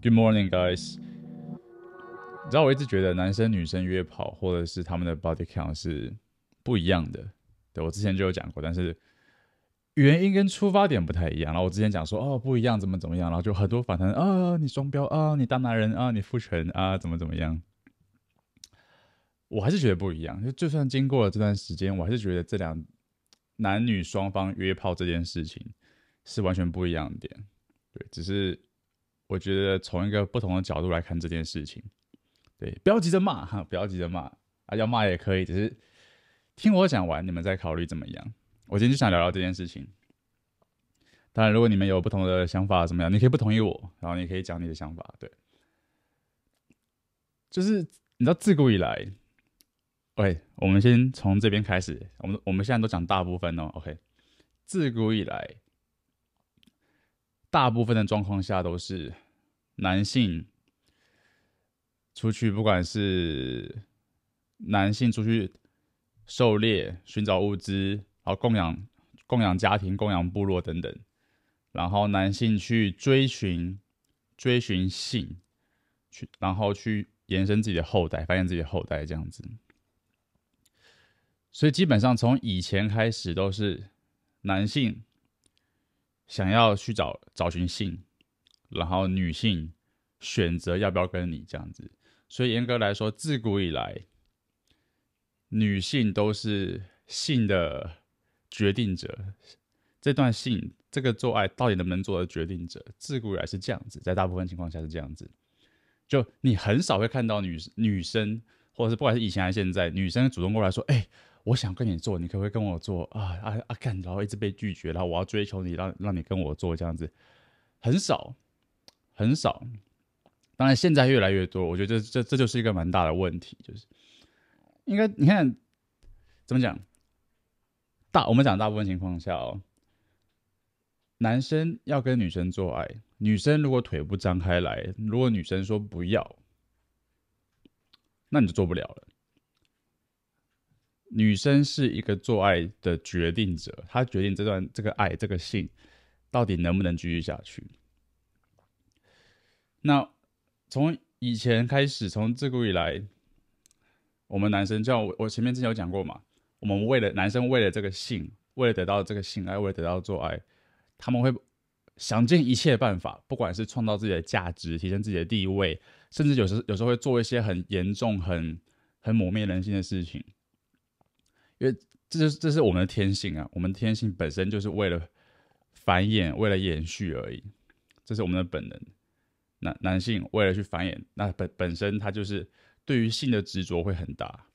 Good morning, guys。你知道我一直觉得男生女生约炮或者是他们的 body count 是不一样的。对我之前就有讲过，但是原因跟出发点不太一样。然后我之前讲说哦不一样，怎么怎么样，然后就很多反弹啊，你双标啊，你当男人啊，你父权啊，怎么怎么样。我还是觉得不一样。就就算经过了这段时间，我还是觉得这两男女双方约炮这件事情是完全不一样的点。对，只是。我觉得从一个不同的角度来看这件事情，对，不要急着骂哈，不要急着骂啊，要骂也可以，只是听我讲完，你们再考虑怎么样。我今天就想聊聊这件事情。当然，如果你们有不同的想法怎么样，你可以不同意我，然后你可以讲你的想法，对。就是你知道自古以来，喂，我们先从这边开始，我们我们现在都讲大部分哦，OK，自古以来。大部分的状况下都是男性出去，不管是男性出去狩猎、寻找物资，然后供养、供养家庭、供养部落等等，然后男性去追寻、追寻性，去然后去延伸自己的后代、繁衍自己的后代这样子。所以基本上从以前开始都是男性。想要去找找寻性，然后女性选择要不要跟你这样子。所以严格来说，自古以来，女性都是性的决定者。这段性，这个做爱到底能不能做的决定者，自古以来是这样子，在大部分情况下是这样子。就你很少会看到女女生，或者是不管是以前还是现在，女生主动过来说：“哎。”我想跟你做，你可不可以跟我做啊？啊啊！干，然后一直被拒绝，然后我要追求你，让让你跟我做这样子，很少，很少。当然，现在越来越多，我觉得这这这就是一个蛮大的问题，就是应该你看怎么讲？大我们讲大部分情况下哦，男生要跟女生做爱，女生如果腿不张开来，如果女生说不要，那你就做不了了。女生是一个做爱的决定者，她决定这段这个爱这个性到底能不能继续下去。那从以前开始，从自古以来，我们男生，像我我前面之前有讲过嘛，我们为了男生为了这个性，为了得到这个性爱，为了得到做爱，他们会想尽一切办法，不管是创造自己的价值，提升自己的地位，甚至有时有时候会做一些很严重、很很磨灭人性的事情。因为这是这是我们的天性啊，我们天性本身就是为了繁衍、为了延续而已，这是我们的本能。男男性为了去繁衍，那本本身他就是对于性的执着会很大。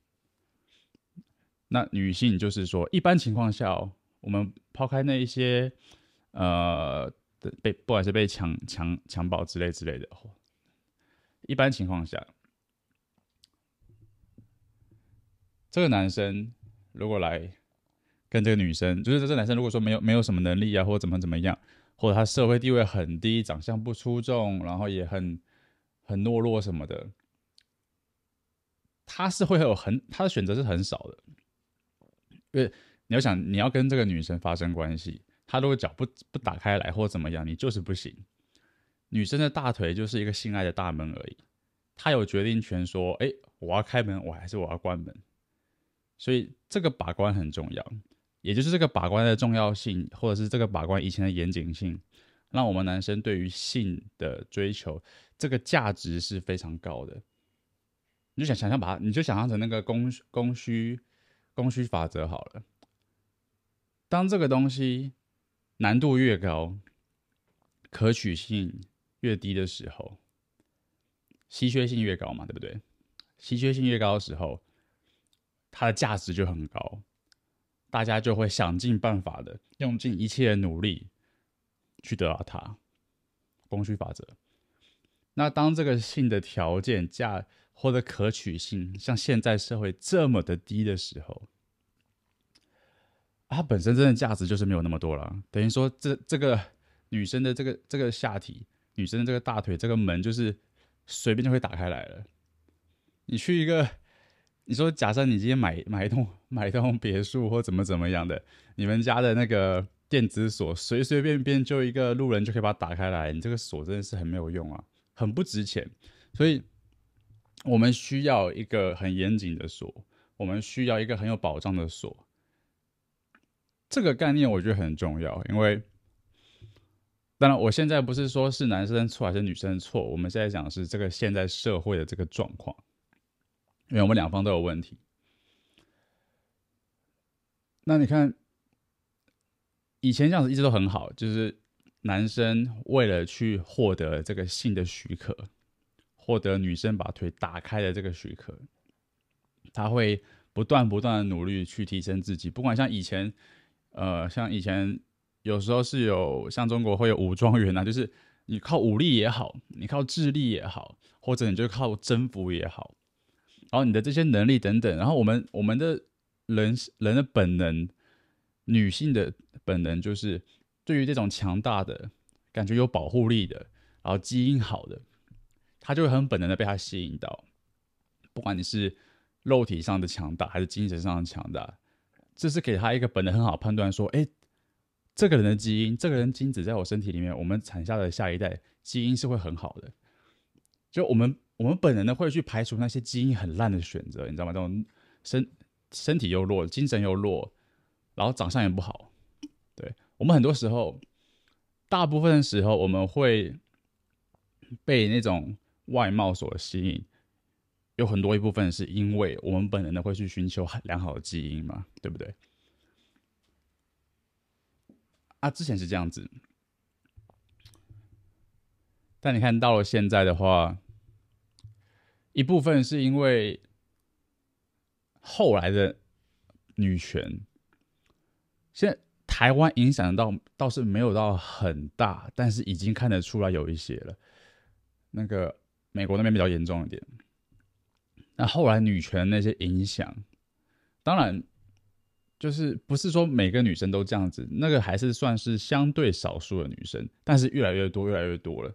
那女性就是说，一般情况下，我们抛开那一些呃被不管是被强强强暴之类之类的，一般情况下，这个男生。如果来跟这个女生，就是这男生，如果说没有没有什么能力啊，或者怎么怎么样，或者他社会地位很低，长相不出众，然后也很很懦弱什么的，他是会有很他的选择是很少的，因为你要想你要跟这个女生发生关系，他如果脚不不打开来或怎么样，你就是不行。女生的大腿就是一个性爱的大门而已，她有决定权，说哎，我要开门，我还是我要关门。所以这个把关很重要，也就是这个把关的重要性，或者是这个把关以前的严谨性，让我们男生对于性的追求这个价值是非常高的。你就想想象把它，你就想象成那个供供需供需法则好了。当这个东西难度越高，可取性越低的时候，稀缺性越高嘛，对不对？稀缺性越高的时候。它的价值就很高，大家就会想尽办法的，用尽一切的努力去得到它。供需法则。那当这个性的条件价或者可取性，像现在社会这么的低的时候，它本身真的价值就是没有那么多了。等于说，这这个女生的这个这个下体，女生的这个大腿这个门，就是随便就会打开来了。你去一个。你说，假设你今天买买一栋 买一栋别墅或怎么怎么样的，你们家的那个电子锁随随便便就一个路人就可以把它打开来，你这个锁真的是很没有用啊，很不值钱。所以，我们需要一个很严谨的锁，我们需要一个很有保障的锁。这个概念我觉得很重要，因为，当然我现在不是说是男生错还是女生错，我们现在讲的是这个现在社会的这个状况。因为我们两方都有问题。那你看，以前这样子一直都很好，就是男生为了去获得这个性的许可，获得女生把腿打开的这个许可，他会不断不断的努力去提升自己。不管像以前，呃，像以前有时候是有像中国会有武装员啊，就是你靠武力也好，你靠智力也好，或者你就靠征服也好。然后你的这些能力等等，然后我们我们的人人的本能，女性的本能就是对于这种强大的感觉有保护力的，然后基因好的，她就会很本能的被他吸引到，不管你是肉体上的强大还是精神上的强大，这是给他一个本能很好判断说，哎，这个人的基因，这个人精子在我身体里面，我们产下的下一代基因是会很好的，就我们。我们本人呢会去排除那些基因很烂的选择，你知道吗？这种身身体又弱，精神又弱，然后长相也不好。对我们很多时候，大部分的时候，我们会被那种外貌所吸引。有很多一部分是因为我们本人呢会去寻求良好的基因嘛，对不对？啊，之前是这样子，但你看到了现在的话。一部分是因为后来的女权，现在台湾影响到倒是没有到很大，但是已经看得出来有一些了。那个美国那边比较严重一点。那后来女权那些影响，当然就是不是说每个女生都这样子，那个还是算是相对少数的女生，但是越来越多，越来越多了。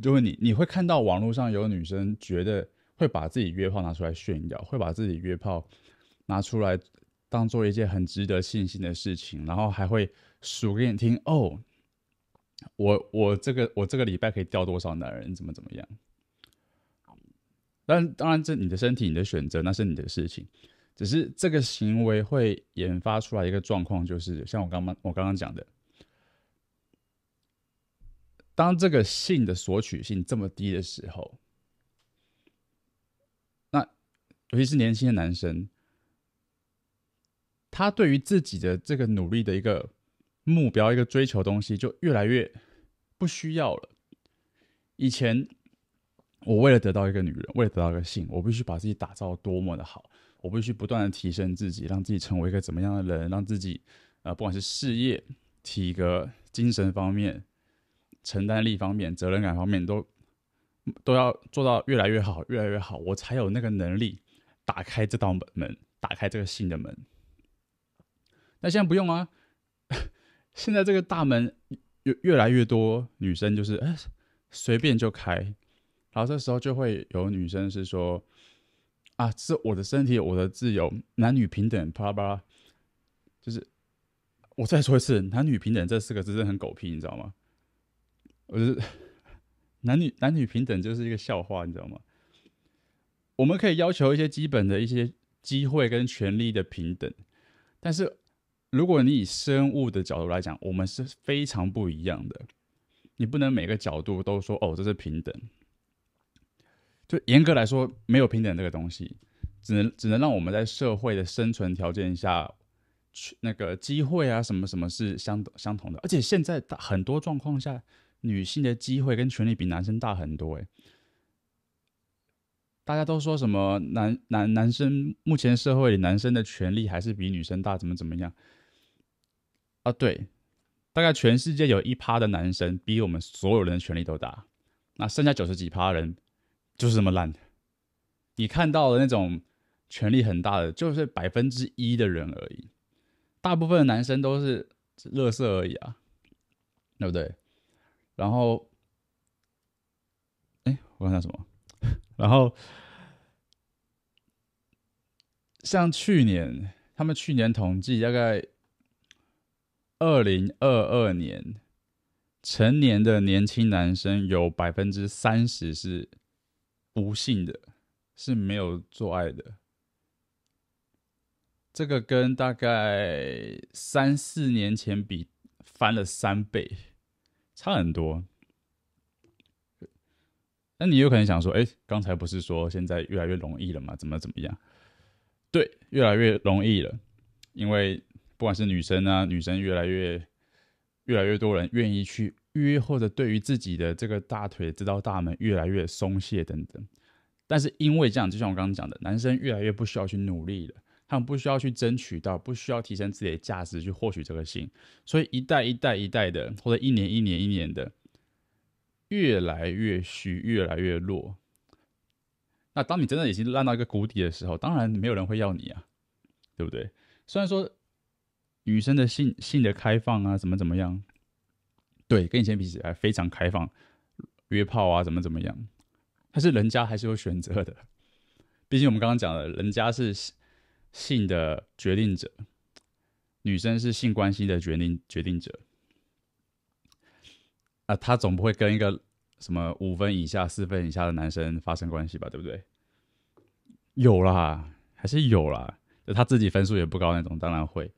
就是你，你会看到网络上有女生觉得会把自己约炮拿出来炫耀，会把自己约炮拿出来当做一件很值得信心的事情，然后还会数给你听哦，我我这个我这个礼拜可以钓多少男人，怎么怎么样？但当然，这你的身体，你的选择，那是你的事情，只是这个行为会研发出来一个状况，就是像我刚刚我刚刚讲的。当这个性的索取性这么低的时候，那尤其是年轻的男生，他对于自己的这个努力的一个目标、一个追求东西，就越来越不需要了。以前我为了得到一个女人，为了得到一个性，我必须把自己打造多么的好，我必须不断的提升自己，让自己成为一个怎么样的人，让自己啊，不管是事业、体格、精神方面。承担力方面、责任感方面都都要做到越来越好，越来越好，我才有那个能力打开这道门，打开这个新的门。那现在不用啊，现在这个大门越越来越多女生就是哎随便就开，然后这时候就会有女生是说啊，是我的身体，我的自由，男女平等，啪啦啪啦，就是我再说一次，男女平等这四个字是很狗屁，你知道吗？我得 男女男女平等就是一个笑话，你知道吗？我们可以要求一些基本的一些机会跟权利的平等，但是如果你以生物的角度来讲，我们是非常不一样的。你不能每个角度都说哦这是平等，就严格来说没有平等这个东西，只能只能让我们在社会的生存条件下去那个机会啊什么什么是相相同的，而且现在很多状况下。女性的机会跟权利比男生大很多诶。大家都说什么男男男生目前社会里男生的权利还是比女生大怎么怎么样？啊对，大概全世界有一趴的男生比我们所有人的权利都大，那剩下九十几趴人就是这么烂的。你看到的那种权利很大的就是百分之一的人而已，大部分的男生都是乐色而已啊，对不对？然后，哎，我想想什么？然后，像去年，他们去年统计，大概二零二二年，成年的年轻男生有百分之三十是无性的，是没有做爱的。这个跟大概三四年前比，翻了三倍。差很多，那你有可能想说：“哎，刚才不是说现在越来越容易了吗？怎么怎么样？”对，越来越容易了，因为不管是女生啊，女生越来越越来越多人愿意去约，或者对于自己的这个大腿这道大门越来越松懈等等。但是因为这样，就像我刚刚讲的，男生越来越不需要去努力了。他们不需要去争取到，不需要提升自己的价值去获取这个性，所以一代一代一代的，或者一年一年一年的，越来越虚，越来越弱。那当你真的已经烂到一个谷底的时候，当然没有人会要你啊，对不对？虽然说女生的性性的开放啊，怎么怎么样，对，跟以前比起来非常开放，约炮啊，怎么怎么样，但是人家还是有选择的，毕竟我们刚刚讲了，人家是。性的决定者，女生是性关系的决定决定者。啊，她总不会跟一个什么五分以下、四分以下的男生发生关系吧？对不对？有啦，还是有啦，就她自己分数也不高那种，当然会。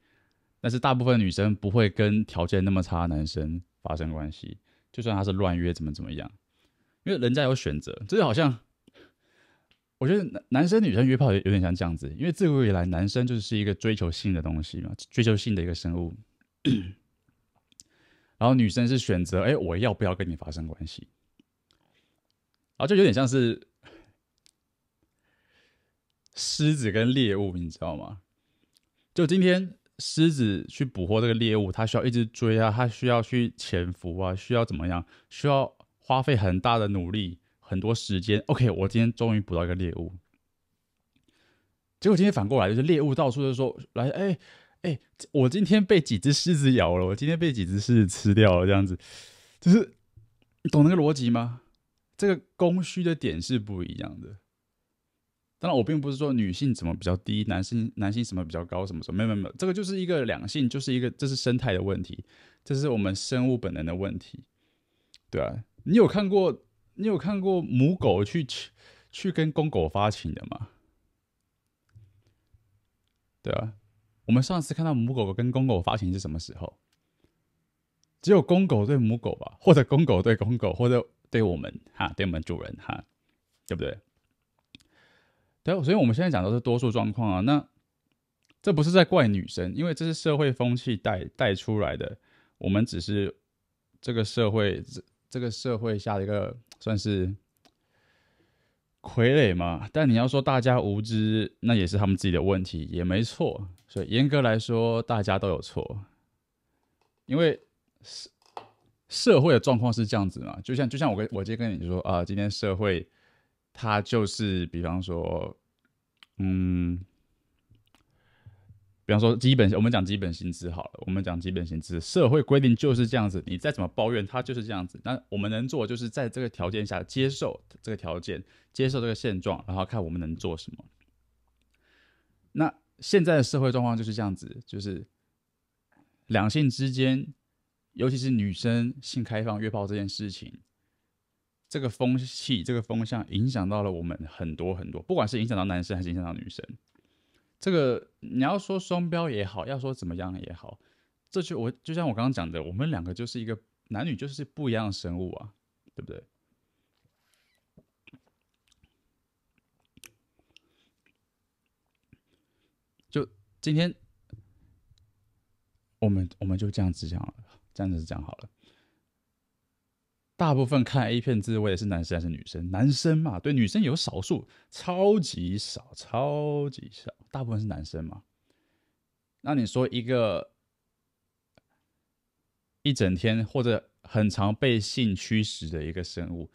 但是大部分女生不会跟条件那么差的男生发生关系，就算他是乱约怎么怎么样，因为人家有选择，这就好像。我觉得男男生女生约炮也有点像这样子，因为自古以来，男生就是一个追求性的东西嘛，追求性的一个生物。然后女生是选择，哎，我要不要跟你发生关系？然后就有点像是狮子跟猎物，你知道吗？就今天狮子去捕获这个猎物，它需要一直追啊，它需要去潜伏啊，需要怎么样？需要花费很大的努力。很多时间，OK，我今天终于捕到一个猎物。结果今天反过来就是猎物到处就说：“来，哎哎，我今天被几只狮子咬了，我今天被几只狮子吃掉了。”这样子，就是你懂那个逻辑吗？这个供需的点是不一样的。当然，我并不是说女性怎么比较低，男性男性什么比较高，什么什么，没有没有没有，这个就是一个两性，就是一个这是生态的问题，这是我们生物本能的问题，对啊，你有看过？你有看过母狗去去跟公狗发情的吗？对啊，我们上次看到母狗狗跟公狗发情是什么时候？只有公狗对母狗吧，或者公狗对公狗，或者对我们哈，对我们主人哈，对不对？对，所以我们现在讲都是多数状况啊。那这不是在怪女生，因为这是社会风气带带出来的。我们只是这个社会这这个社会下的一个。算是傀儡嘛？但你要说大家无知，那也是他们自己的问题，也没错。所以严格来说，大家都有错，因为社社会的状况是这样子嘛。就像就像我跟我今天跟你说啊，今天社会它就是，比方说，嗯。比方说，基本我们讲基本薪资好了，我们讲基本薪资，社会规定就是这样子。你再怎么抱怨，它就是这样子。那我们能做，就是在这个条件下接受这个条件，接受这个现状，然后看我们能做什么。那现在的社会状况就是这样子，就是两性之间，尤其是女生性开放、约炮这件事情，这个风气、这个风向影响到了我们很多很多，不管是影响到男生还是影响到女生。这个你要说双标也好，要说怎么样也好，这就我就像我刚刚讲的，我们两个就是一个男女，就是不一样的生物啊，对不对？就今天我们我们就这样子讲，这样子讲好了。大部分看 A 片，自慰的是男生还是女生？男生嘛，对女生有少数，超级少，超级少。大部分是男生嘛？那你说一个一整天或者很常被性驱使的一个生物，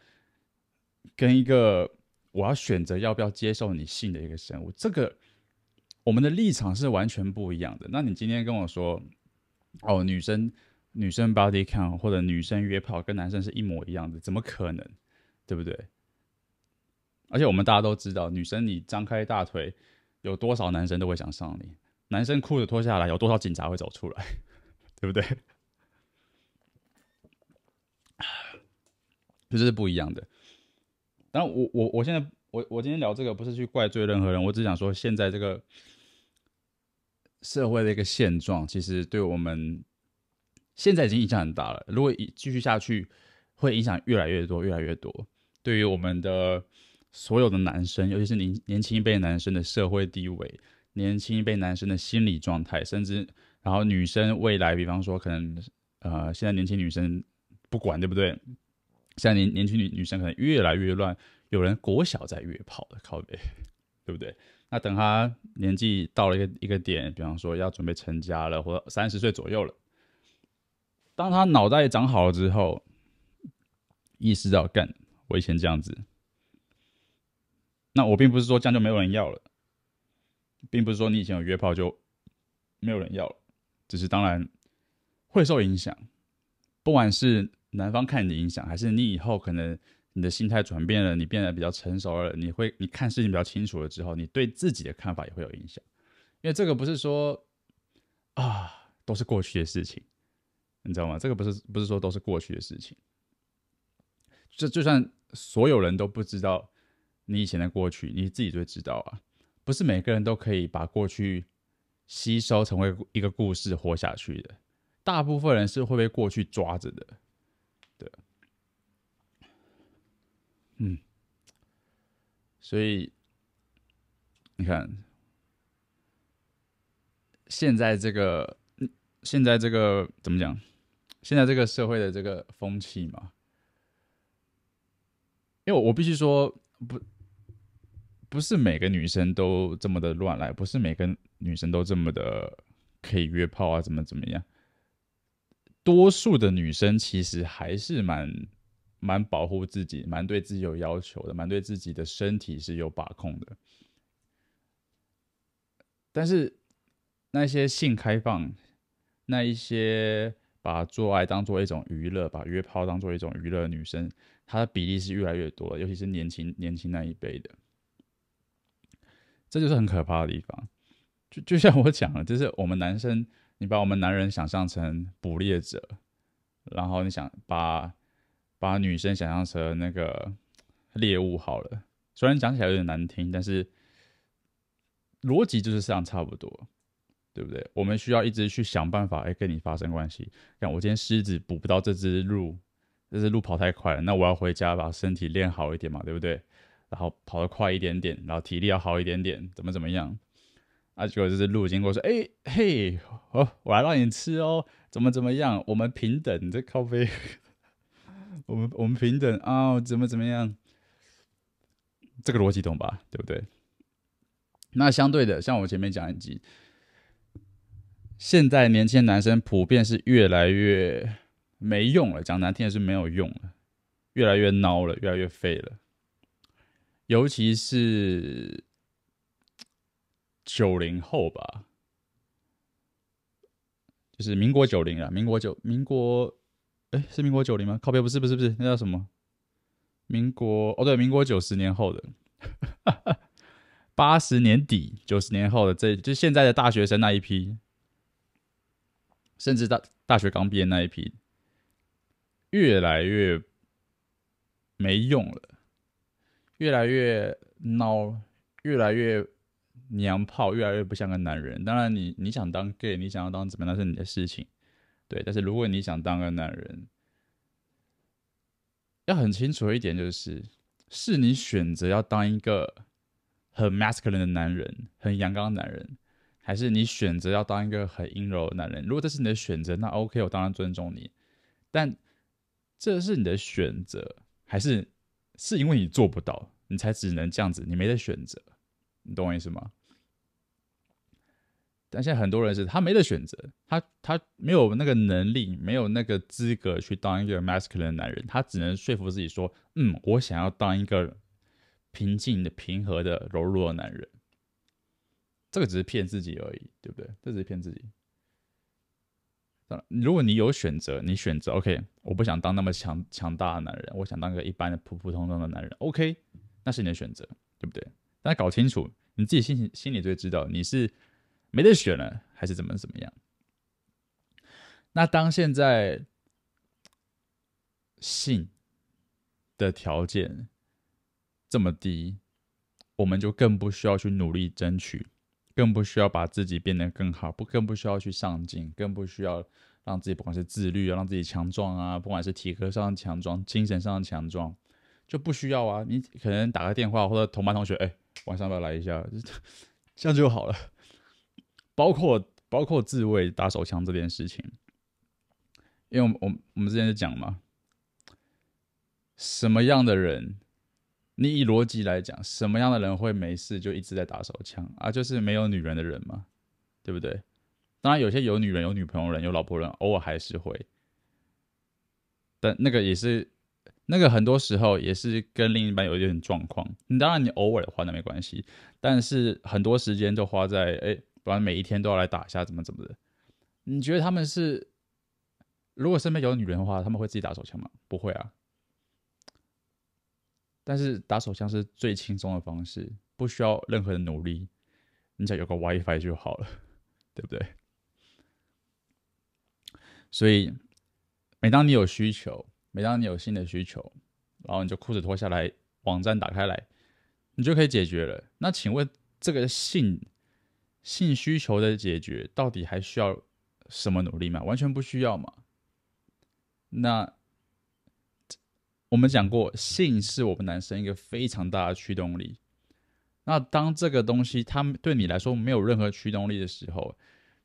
跟一个我要选择要不要接受你性的一个生物，这个我们的立场是完全不一样的。那你今天跟我说，哦，女生女生 body count 或者女生约炮跟男生是一模一样的，怎么可能？对不对？而且我们大家都知道，女生你张开大腿。有多少男生都会想上你？男生裤子脱下来，有多少警察会走出来？对不对？这是不一样的。当然，我我我现在我我今天聊这个不是去怪罪任何人，我只想说，现在这个社会的一个现状，其实对我们现在已经影响很大了。如果继续下去，会影响越来越多、越来越多，对于我们的。所有的男生，尤其是年年轻一辈男生的社会地位、年轻一辈男生的心理状态，甚至然后女生未来，比方说可能，呃，现在年轻女生不管对不对，现在年年轻女女生可能越来越乱，有人国小在约炮的，靠背，对不对？那等他年纪到了一个一个点，比方说要准备成家了，或三十岁左右了，当他脑袋长好了之后，意识到，干，我以前这样子。那我并不是说这样就没有人要了，并不是说你以前有约炮就没有人要了，只是当然会受影响，不管是男方看你的影响，还是你以后可能你的心态转变了，你变得比较成熟了，你会你看事情比较清楚了之后，你对自己的看法也会有影响，因为这个不是说啊都是过去的事情，你知道吗？这个不是不是说都是过去的事情，就就算所有人都不知道。你以前的过去，你自己最知道啊！不是每个人都可以把过去吸收成为一个故事活下去的，大部分人是会被过去抓着的，对，嗯，所以你看，现在这个，现在这个怎么讲？现在这个社会的这个风气嘛，因为我必须说。不，不是每个女生都这么的乱来，不是每个女生都这么的可以约炮啊，怎么怎么样？多数的女生其实还是蛮蛮保护自己，蛮对自己有要求的，蛮对自己的身体是有把控的。但是那些性开放，那一些把做爱当做一种娱乐，把约炮当做一种娱乐的女生。它的比例是越来越多，尤其是年轻年轻那一辈的，这就是很可怕的地方。就就像我讲了，就是我们男生，你把我们男人想象成捕猎者，然后你想把把女生想象成那个猎物好了。虽然讲起来有点难听，但是逻辑就是这样差不多，对不对？我们需要一直去想办法，哎，跟你发生关系。像我今天狮子捕不到这只鹿。就是路跑太快了，那我要回家把身体练好一点嘛，对不对？然后跑得快一点点，然后体力要好一点点，怎么怎么样？啊，结果就是路经过说：“哎嘿，哦，我来让你吃哦，怎么怎么样？我们平等这咖啡，我们我们平等啊，怎么怎么样？这个逻辑懂吧？对不对？那相对的，像我前面讲一集，现在年轻男生普遍是越来越……没用了，讲难听的是没有用了，越来越孬了，越来越废了。尤其是九零后吧，就是民国九零啊，民国九，民国，哎，是民国九零吗？靠边，不是，不是，不是，那叫什么？民国哦，对，民国九十年后的，八十年底九十年后的，这就现在的大学生那一批，甚至大大学刚毕业那一批。越来越没用了，越来越孬，越来越娘炮，越来越不像个男人。当然，你你想当 gay，你想要当怎么样是你的事情，对。但是如果你想当个男人，要很清楚一点，就是是你选择要当一个很 masculine 的男人，很阳刚的男人，还是你选择要当一个很阴柔的男人。如果这是你的选择，那 OK，我当然尊重你，但。这是你的选择，还是是因为你做不到，你才只能这样子？你没得选择，你懂我意思吗？但现在很多人是他没得选择，他他没有那个能力，没有那个资格去当一个 masculine 的男人，他只能说服自己说：“嗯，我想要当一个平静的、平和的、柔弱的男人。”这个只是骗自己而已，对不对？这只是骗自己。如果你有选择，你选择 OK，我不想当那么强强大的男人，我想当个一般的普普通通的男人，OK，那是你的选择，对不对？但搞清楚，你自己心心里最知道你是没得选了，还是怎么怎么样？那当现在性的条件这么低，我们就更不需要去努力争取。更不需要把自己变得更好，不更不需要去上进，更不需要让自己不管是自律，啊，让自己强壮啊，不管是体格上强壮、精神上强壮，就不需要啊。你可能打个电话或者同班同学，哎，晚上要不要来一下，这样就好了。包括包括自卫打手枪这件事情，因为我们我们之前就讲嘛，什么样的人？你以逻辑来讲，什么样的人会没事就一直在打手枪啊？就是没有女人的人嘛，对不对？当然，有些有女人、有女朋友、人有老婆人，偶尔还是会，但那个也是，那个很多时候也是跟另一半有一点状况。你当然你偶尔的话那没关系，但是很多时间都花在哎，不然每一天都要来打一下怎么怎么的。你觉得他们是如果身边有女人的话，他们会自己打手枪吗？不会啊。但是打手枪是最轻松的方式，不需要任何的努力，你只要有个 WiFi 就好了，对不对？所以每当你有需求，每当你有新的需求，然后你就裤子脱下来，网站打开来，你就可以解决了。那请问这个性性需求的解决，到底还需要什么努力吗？完全不需要嘛？那？我们讲过，性是我们男生一个非常大的驱动力。那当这个东西它对你来说没有任何驱动力的时候，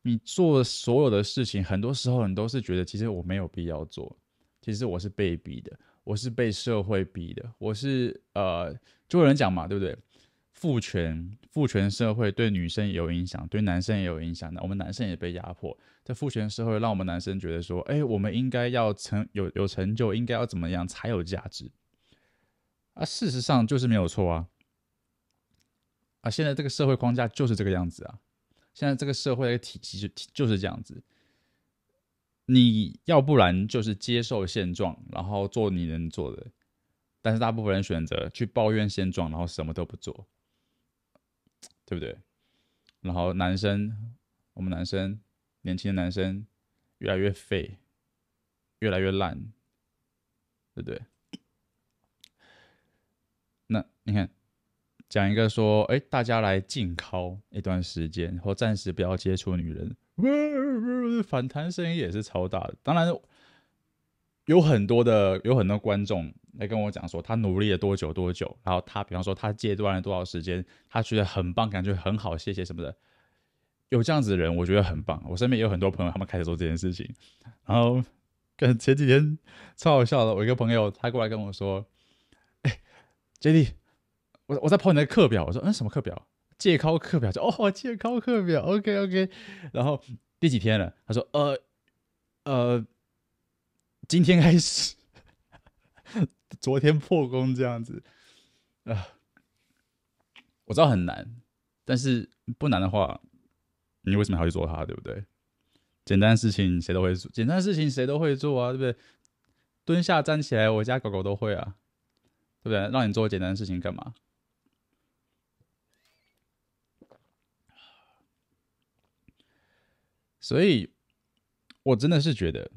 你做所有的事情，很多时候你都是觉得，其实我没有必要做，其实我是被逼的，我是被社会逼的，我是呃，就有人讲嘛，对不对？父权，父权社会对女生有影响，对男生也有影响。那我们男生也被压迫，在父权社会，让我们男生觉得说：“哎，我们应该要成有有成就，应该要怎么样才有价值。”啊，事实上就是没有错啊！啊，现在这个社会框架就是这个样子啊，现在这个社会的体系就是这样子。你要不然就是接受现状，然后做你能做的；但是大部分人选择去抱怨现状，然后什么都不做。对不对？然后男生，我们男生，年轻的男生，越来越废，越来越烂，对不对？那你看，讲一个说，哎，大家来禁靠一段时间，或暂时不要接触女人，反弹声音也是超大的。当然。有很多的，有很多观众来跟我讲说，他努力了多久多久，然后他比方说他戒断了多少时间，他觉得很棒，感觉很好，谢谢什么的。有这样子的人，我觉得很棒。我身边也有很多朋友，他们开始做这件事情。然后跟前几天超好笑的，我一个朋友他过来跟我说：“哎，J D，我我在跑你的课表。”我说：“嗯，什么课表？借考课表？”就哦，借考课表。OK OK。然后第几天了？他说：“呃呃。”今天开始，昨天破功这样子啊！我知道很难，但是不难的话，你为什么要去做它？对不对？简单事情谁都会做，简单事情谁都会做啊，对不对？蹲下站起来，我家狗狗都会啊，对不对？让你做简单的事情干嘛？所以，我真的是觉得。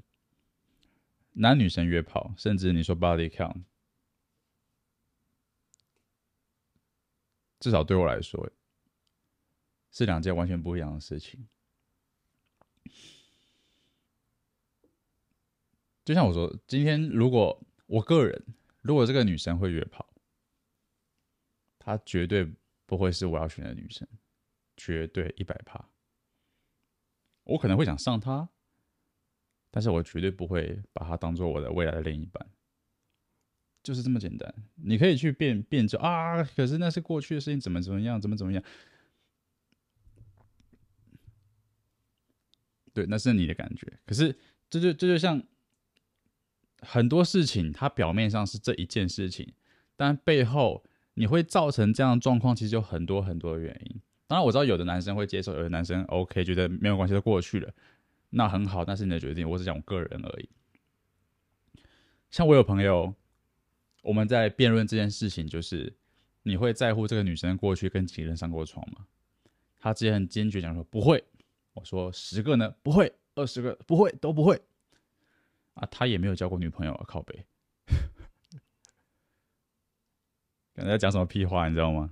男女生约炮，甚至你说 body count，至少对我来说是两件完全不一样的事情。就像我说，今天如果我个人，如果这个女生会约炮，她绝对不会是我要选的女生，绝对一百趴。我可能会想上她。但是我绝对不会把他当做我的未来的另一半，就是这么简单。你可以去变变就啊，可是那是过去的事情，怎么怎么样，怎么怎么样。对，那是你的感觉。可是这就这就像很多事情，它表面上是这一件事情，但背后你会造成这样的状况，其实有很多很多原因。当然我知道有的男生会接受，有的男生 OK，觉得没有关系，都过去了。那很好，那是你的决定。我只讲我个人而已。像我有朋友，我们在辩论这件事情，就是你会在乎这个女生过去跟几个人上过床吗？他之前很坚决讲说不会。我说十个呢不会，二十个不会，都不会。啊，他也没有交过女朋友啊，靠背！刚才讲什么屁话，你知道吗？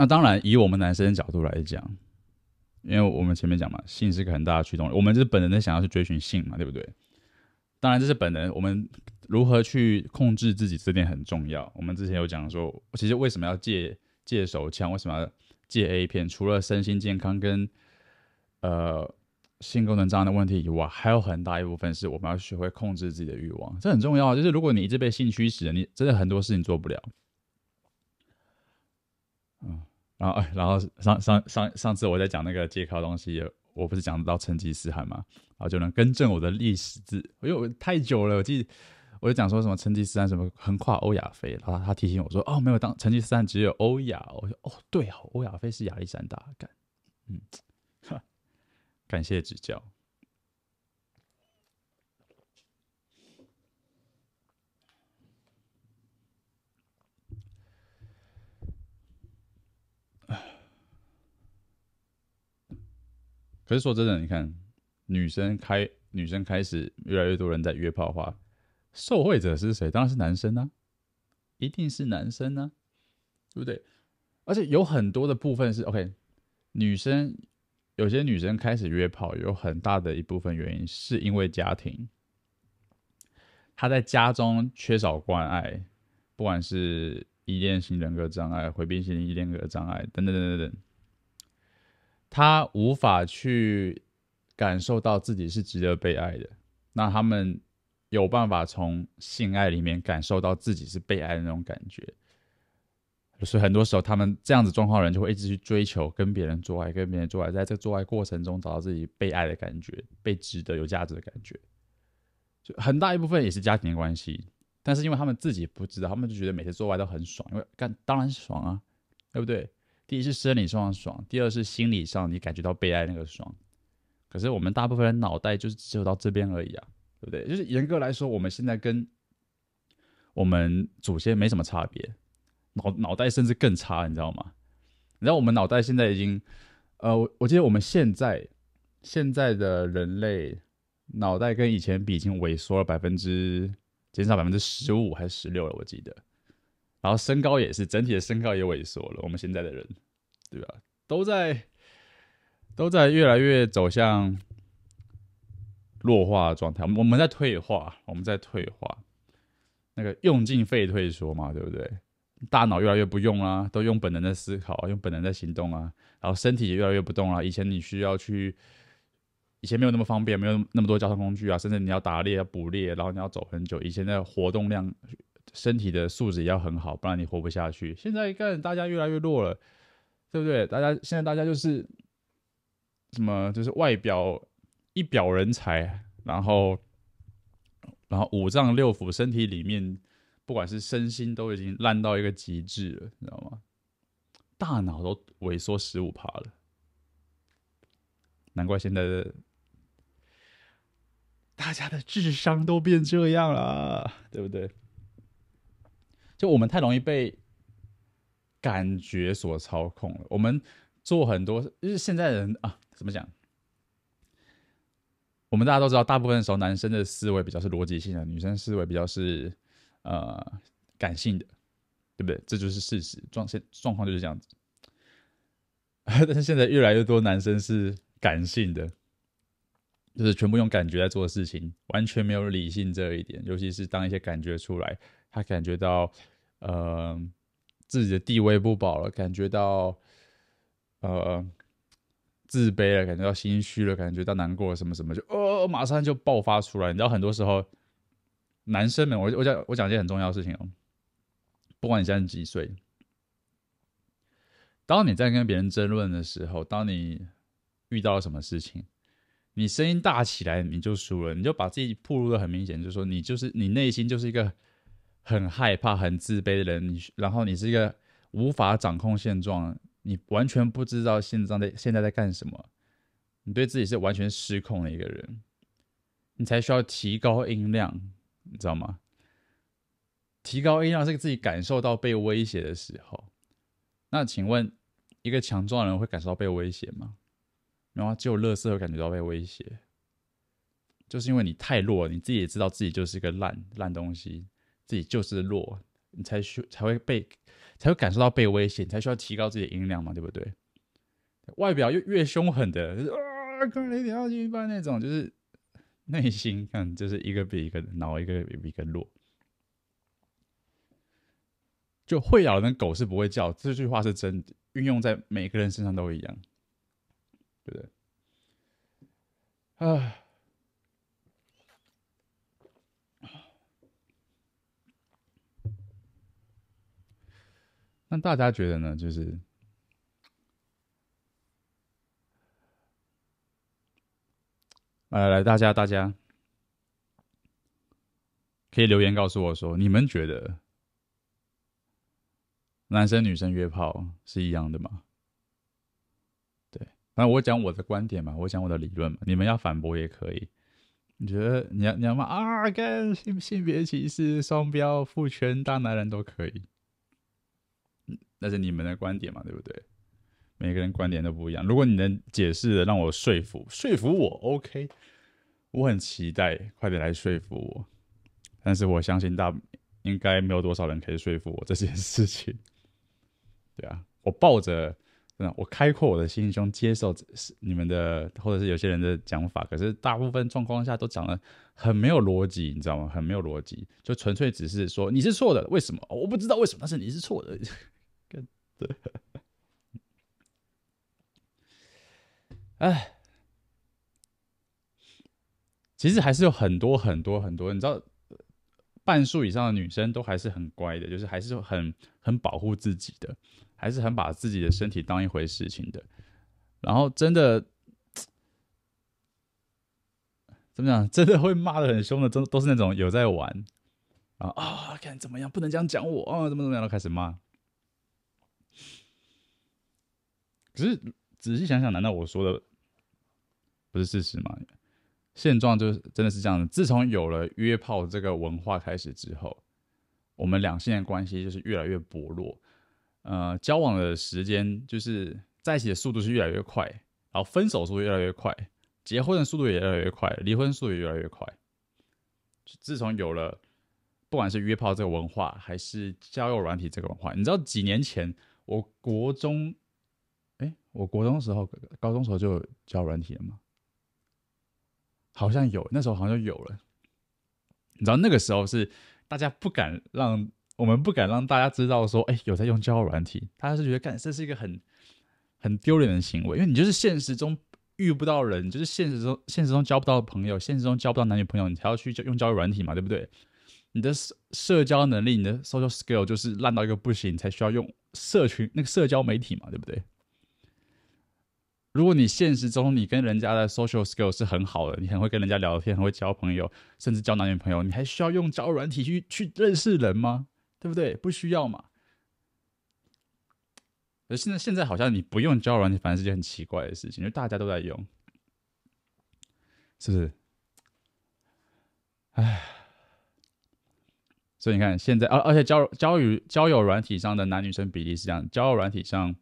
那当然，以我们男生的角度来讲，因为我们前面讲嘛，性是个很大的驱动，我们就是本能的想要去追寻性嘛，对不对？当然这是本能，我们如何去控制自己这点很重要。我们之前有讲说，其实为什么要戒戒手枪，为什么要戒 A 片，除了身心健康跟呃性功能障碍的问题以外，还有很大一部分是我们要学会控制自己的欲望，这很重要。就是如果你一直被性驱使，你真的很多事情做不了。然后，然后上上上上次我在讲那个借口东西，我不是讲到成吉思汗嘛，然后就能更正我的历史字，因为我太久了，我记得我就讲说什么成吉思汗什么横跨欧亚非，然后他提醒我说哦，没有，当成吉思汗只有欧亚，我说哦对哦，欧亚非是亚历山大感，嗯，哈，感谢指教。可是说真的，你看，女生开女生开始越来越多人在约炮的话，受害者是谁？当然是男生啊，一定是男生啊，对不对？而且有很多的部分是 OK，女生有些女生开始约炮，有很大的一部分原因是因为家庭，她在家中缺少关爱，不管是依恋型人格障碍、回避型依恋格障碍等等等等等。他无法去感受到自己是值得被爱的，那他们有办法从性爱里面感受到自己是被爱的那种感觉，所以很多时候他们这样子状况的人就会一直去追求跟别人做爱，跟别人做爱，在这个做爱过程中找到自己被爱的感觉，被值得、有价值的感觉，就很大一部分也是家庭的关系，但是因为他们自己不知道，他们就觉得每次做爱都很爽，因为干当然爽啊，对不对？第一是生理上的爽，第二是心理上你感觉到悲哀那个爽。可是我们大部分人脑袋就是只有到这边而已啊，对不对？就是严格来说，我们现在跟我们祖先没什么差别，脑脑袋甚至更差，你知道吗？你知道我们脑袋现在已经，呃，我我记得我们现在现在的人类脑袋跟以前比已经萎缩了百分之减少百分之十五还是十六了，我记得。然后身高也是，整体的身高也萎缩了。我们现在的人，对吧？都在都在越来越走向弱化状态。我们在退化，我们在退化。那个用尽废退缩嘛，对不对？大脑越来越不用啊，都用本能在思考，用本能在行动啊。然后身体也越来越不动了。以前你需要去，以前没有那么方便，没有那么多交通工具啊，甚至你要打猎、要捕猎，然后你要走很久。以前的活动量。身体的素质也要很好，不然你活不下去。现在看大家越来越弱了，对不对？大家现在大家就是什么？就是外表一表人才，然后然后五脏六腑、身体里面，不管是身心都已经烂到一个极致了，你知道吗？大脑都萎缩十五趴了，难怪现在的大家的智商都变这样了，对不对？就我们太容易被感觉所操控了。我们做很多，就是现在人啊，怎么讲？我们大家都知道，大部分的时候，男生的思维比较是逻辑性的，女生思维比较是呃感性的，对不对？这就是事实状状况就是这样子。但是现在越来越多男生是感性的，就是全部用感觉在做事情，完全没有理性这一点。尤其是当一些感觉出来，他感觉到。呃，自己的地位不保了，感觉到呃自卑了，感觉到心虚了，感觉到难过什么什么，就呃马上就爆发出来。你知道，很多时候男生们，我我讲我讲一件很重要的事情哦，不管你现在几岁，当你在跟别人争论的时候，当你遇到了什么事情，你声音大起来，你就输了，你就把自己暴露的很明显，就是说你就是你内心就是一个。很害怕、很自卑的人，你然后你是一个无法掌控现状，你完全不知道现状在现在在干什么，你对自己是完全失控的一个人，你才需要提高音量，你知道吗？提高音量是自己感受到被威胁的时候。那请问，一个强壮的人会感受到被威胁吗？然后只有乐色会感觉到被威胁，就是因为你太弱，你自己也知道自己就是一个烂烂东西。自己就是弱，你才需才会被，才会感受到被威胁，你才需要提高自己的音量嘛，对不对？外表越越凶狠的，啊，看雷点奥一般那种，就是内心看就是一个比一个孬，一个比一个弱，就会咬的狗是不会叫，这句话是真的，运用在每个人身上都一样，对不对？啊。那大家觉得呢？就是，来来，大家大家可以留言告诉我说，你们觉得男生女生约炮是一样的吗？对，那我讲我的观点嘛，我讲我的理论嘛，你们要反驳也可以。你觉得你要你要骂啊，跟性性别歧视、双标、父权、大男人都可以。那是你们的观点嘛，对不对？每个人观点都不一样。如果你能解释的让我说服，说服我，OK，我很期待，快点来说服我。但是我相信大应该没有多少人可以说服我这件事情。对啊，我抱着，我开阔我的心胸，接受你们的，或者是有些人的讲法。可是大部分状况下都讲的很没有逻辑，你知道吗？很没有逻辑，就纯粹只是说你是错的，为什么？我不知道为什么，但是你是错的。对，哎，其实还是有很多很多很多。你知道，半数以上的女生都还是很乖的，就是还是很很保护自己的，还是很把自己的身体当一回事情的。然后真的怎么讲？真的会骂的很凶的，真的都是那种有在玩啊啊，看怎么样，不能这样讲我啊，怎么怎么样，都开始骂。只是仔细想想，难道我说的不是事实吗？现状就是真的是这样的。自从有了约炮这个文化开始之后，我们两性的关系就是越来越薄弱。呃，交往的时间就是在一起的速度是越来越快，然后分手速度越来越快，结婚的速度也越来越快，离婚速度也越来越快。自从有了不管是约炮这个文化，还是交友软体这个文化，你知道几年前我国中。我国中时候、高中时候就教软体了嘛？好像有，那时候好像就有了。你知道那个时候是大家不敢让我们不敢让大家知道说，哎，有在用教软体。大家是觉得，干，这是一个很很丢脸的行为，因为你就是现实中遇不到人，就是现实中现实中交不到朋友，现实中交不到男女朋友，你才要去用交友软体嘛，对不对？你的社社交能力，你的 social skill 就是烂到一个不行，才需要用社群那个社交媒体嘛，对不对？如果你现实中你跟人家的 social skill 是很好的，你很会跟人家聊天，很会交朋友，甚至交男女朋友，你还需要用交友软体去去认识人吗？对不对？不需要嘛。而现在现在好像你不用交友软体，反而是件很奇怪的事情，因为大家都在用，是不是？哎，所以你看现在，而而且交交友交友软体上的男女生比例是这样，交友软体上。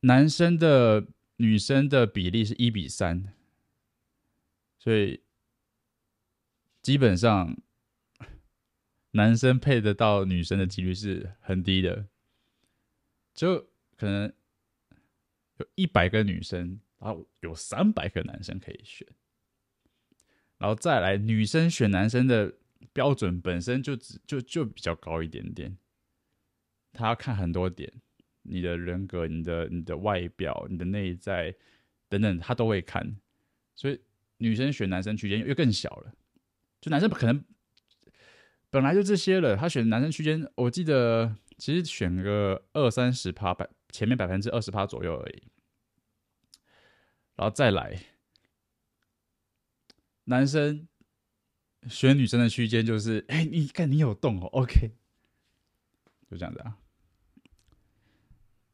男生的女生的比例是一比三，所以基本上男生配得到女生的几率是很低的，就可能有一百个女生然后有三百个男生可以选，然后再来女生选男生的标准本身就只就就比较高一点点，他要看很多点。你的人格、你的、你的外表、你的内在等等，他都会看。所以女生选男生区间又更小了，就男生可能本来就这些了，他选男生区间，我记得其实选个二三十趴百前面百分之二十趴左右而已。然后再来，男生选女生的区间就是，哎，你看你有动哦，OK，就这样子啊。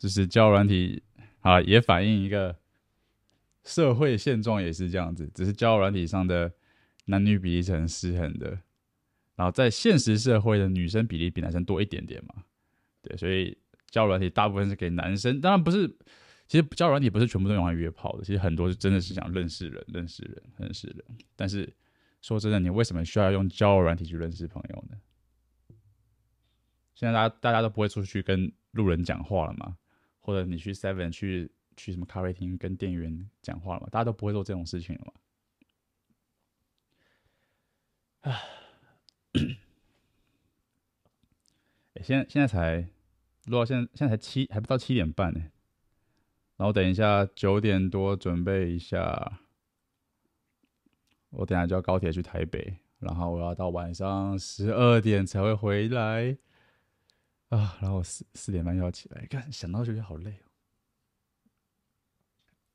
就是交软体啊，也反映一个社会现状，也是这样子。只是交软体上的男女比例是很失衡的，然后在现实社会的女生比例比男生多一点点嘛。对，所以交软体大部分是给男生，当然不是。其实交软体不是全部都用来约炮的，其实很多是真的是想认识人、认识人、认识人。但是说真的，你为什么需要用交友软体去认识朋友呢？现在大家大家都不会出去跟路人讲话了嘛，或者你去 Seven 去去什么咖啡厅跟店员讲话嘛？大家都不会做这种事情了嘛？唉，哎，现在现在才录到现在，现在才七，还不到七点半呢。然后等一下九点多准备一下，我等下就要高铁去台北，然后我要到晚上十二点才会回来。啊，然后四四点半又要起来，看想到就觉得好累哦。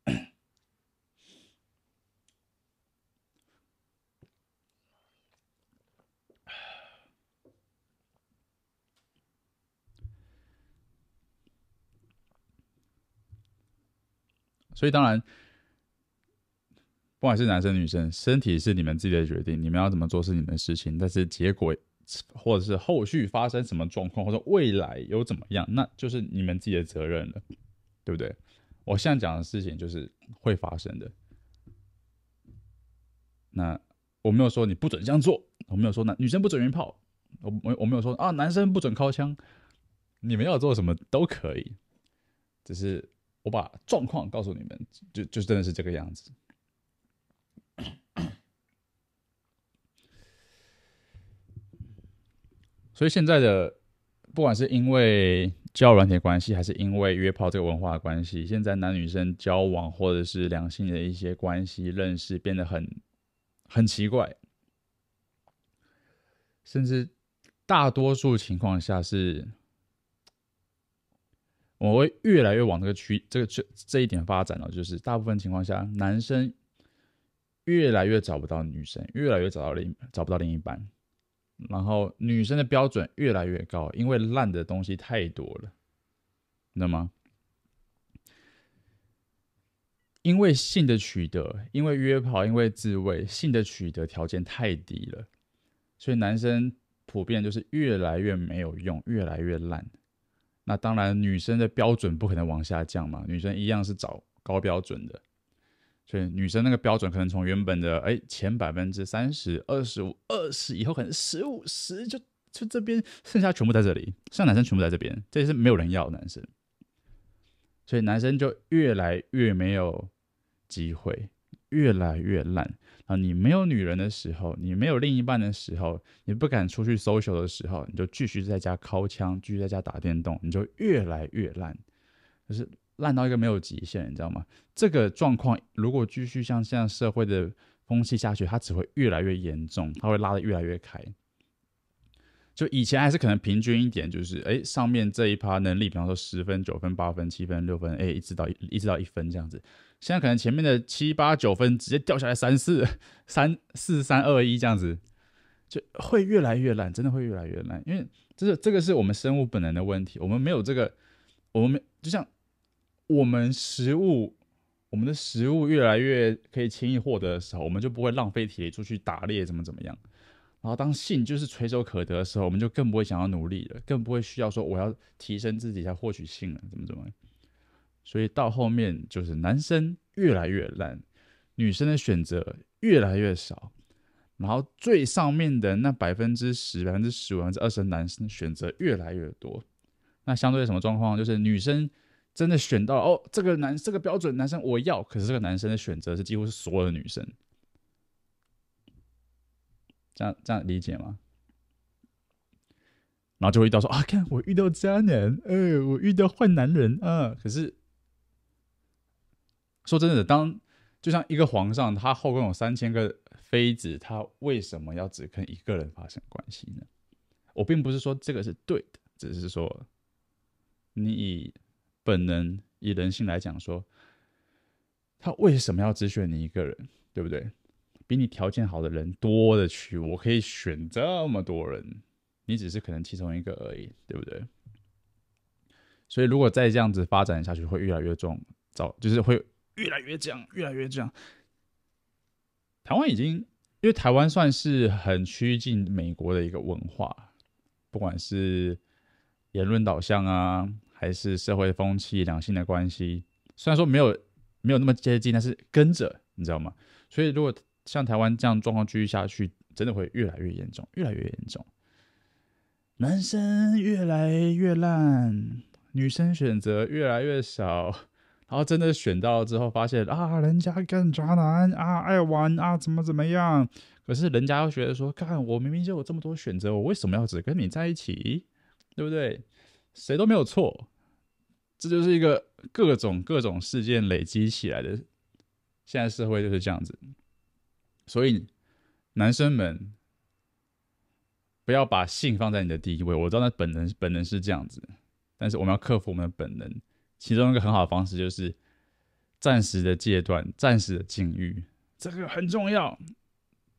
所以当然，不管是男生女生，身体是你们自己的决定，你们要怎么做是你们的事情，但是结果。或者是后续发生什么状况，或者未来又怎么样，那就是你们自己的责任了，对不对？我现在讲的事情就是会发生的。那我没有说你不准这样做，我没有说男女生不准约炮，我我我没有说啊男生不准靠枪，你们要做什么都可以，只是我把状况告诉你们，就就真的是这个样子。所以现在的，不管是因为交软体关系，还是因为约炮这个文化的关系，现在男女生交往或者是两性的一些关系认识变得很很奇怪，甚至大多数情况下是，我会越来越往这个区这个这这一点发展了，就是大部分情况下，男生越来越找不到女生，越来越找到另找不到另一半。然后女生的标准越来越高，因为烂的东西太多了。那么，因为性的取得，因为约炮，因为自慰，性的取得条件太低了，所以男生普遍就是越来越没有用，越来越烂。那当然，女生的标准不可能往下降嘛，女生一样是找高标准的。所以女生那个标准可能从原本的哎前百分之三十二十五二十以后可能十五十就就这边剩下全部在这里，下男生全部在这边，这是没有人要男生，所以男生就越来越没有机会，越来越烂。然后你没有女人的时候，你没有另一半的时候，你不敢出去搜 l 的时候，你就继续在家烤枪，继续在家打电动，你就越来越烂，就是。烂到一个没有极限，你知道吗？这个状况如果继续像现在社会的风气下去，它只会越来越严重，它会拉得越来越开。就以前还是可能平均一点，就是哎，上面这一趴能力，比方说十分、九分、八分、七分、六分，哎，一直到一直到一分这样子。现在可能前面的七八九分直接掉下来三四三四三二一这样子，就会越来越烂，真的会越来越烂，因为这是这个是我们生物本能的问题，我们没有这个，我们没就像。我们食物，我们的食物越来越可以轻易获得的时候，我们就不会浪费体力出去打猎，怎么怎么样。然后当性就是垂手可得的时候，我们就更不会想要努力了，更不会需要说我要提升自己才获取性了，怎么怎么所以到后面就是男生越来越滥，女生的选择越来越少，然后最上面的那百分之十、百分之十五、百分之二十的男生选择越来越多。那相对什么状况？就是女生。真的选到哦，这个男这个标准男生我要，可是这个男生的选择是几乎是所有的女生，这样这样理解吗？然后就会遇到说啊，看我遇到渣男，哎，我遇到坏男人啊。可是说真的，当就像一个皇上，他后宫有三千个妃子，他为什么要只跟一个人发生关系呢？我并不是说这个是对的，只是说你。以本能以人性来讲，说他为什么要只选你一个人，对不对？比你条件好的人多的去，我可以选这么多人，你只是可能其中一个而已，对不对？所以如果再这样子发展下去，会越来越重，早就是会越来越这样，越来越这样。台湾已经因为台湾算是很趋近美国的一个文化，不管是言论导向啊。还是社会风气两性的关系，虽然说没有没有那么接近，但是跟着你知道吗？所以如果像台湾这样状况继续下去，真的会越来越严重，越来越严重。男生越来越烂，女生选择越来越少，然后真的选到了之后发现啊，人家跟渣男啊爱玩啊怎么怎么样，可是人家又觉得说，看我明明就有这么多选择，我为什么要只跟你在一起，对不对？谁都没有错，这就是一个各种各种事件累积起来的。现在社会就是这样子，所以男生们不要把性放在你的第一位。我知道那本能本能是这样子，但是我们要克服我们的本能。其中一个很好的方式就是暂时的戒断，暂时的禁欲，这个很重要。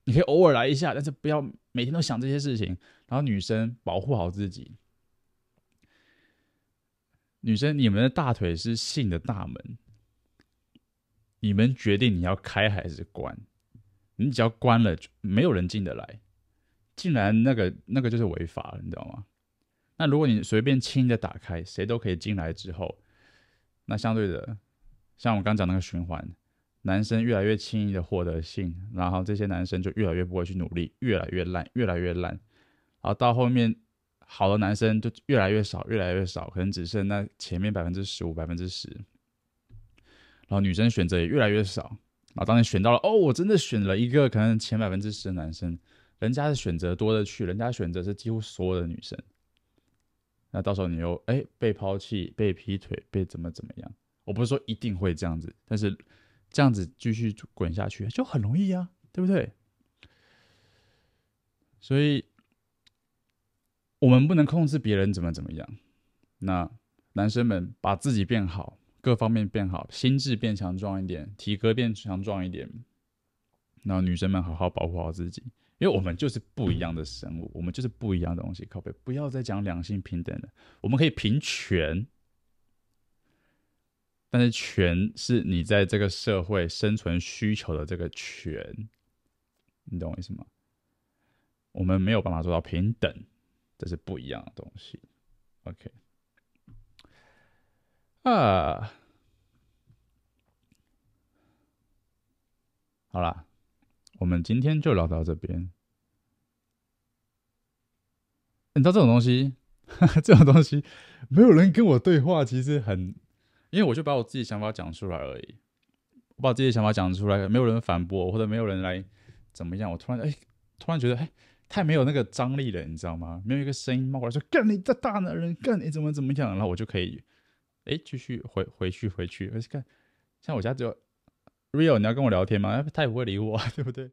你可以偶尔来一下，但是不要每天都想这些事情。然后女生保护好自己。女生，你们的大腿是性的大门，你们决定你要开还是关，你只要关了就没有人进得来，进来那个那个就是违法了，你知道吗？那如果你随便轻易的打开，谁都可以进来之后，那相对的，像我刚讲那个循环，男生越来越轻易的获得性，然后这些男生就越来越不会去努力，越来越烂，越来越烂，然后到后面。好的男生就越来越少，越来越少，可能只剩那前面百分之十五、百分之十。然后女生选择也越来越少。后当你选到了，哦，我真的选了一个可能前百分之十的男生，人家的选择多的去，人家选择是几乎所有的女生。那到时候你又哎被抛弃、被劈腿、被怎么怎么样？我不是说一定会这样子，但是这样子继续滚下去就很容易呀，对不对？所以。我们不能控制别人怎么怎么样。那男生们把自己变好，各方面变好，心智变强壮一点，体格变强壮一点。那女生们好好保护好自己，因为我们就是不一样的生物，我们就是不一样的东西。靠背，不要再讲两性平等了。我们可以平权，但是权是你在这个社会生存需求的这个权，你懂我意思吗？我们没有办法做到平等。这是不一样的东西，OK 啊，好了，我们今天就聊到这边。你知道这种东西，这种东西没有人跟我对话，其实很，因为我就把我自己想法讲出来而已，我把自己的想法讲出来，没有人反驳我，或者没有人来怎么样，我突然哎，突然觉得哎。太没有那个张力了，你知道吗？没有一个声音冒过来说，干你这大男人，干你怎么怎么讲，然后我就可以，哎，继续回回去回去。而且看，像我家只有 Rio，你要跟我聊天吗？他也不会理我，对不对？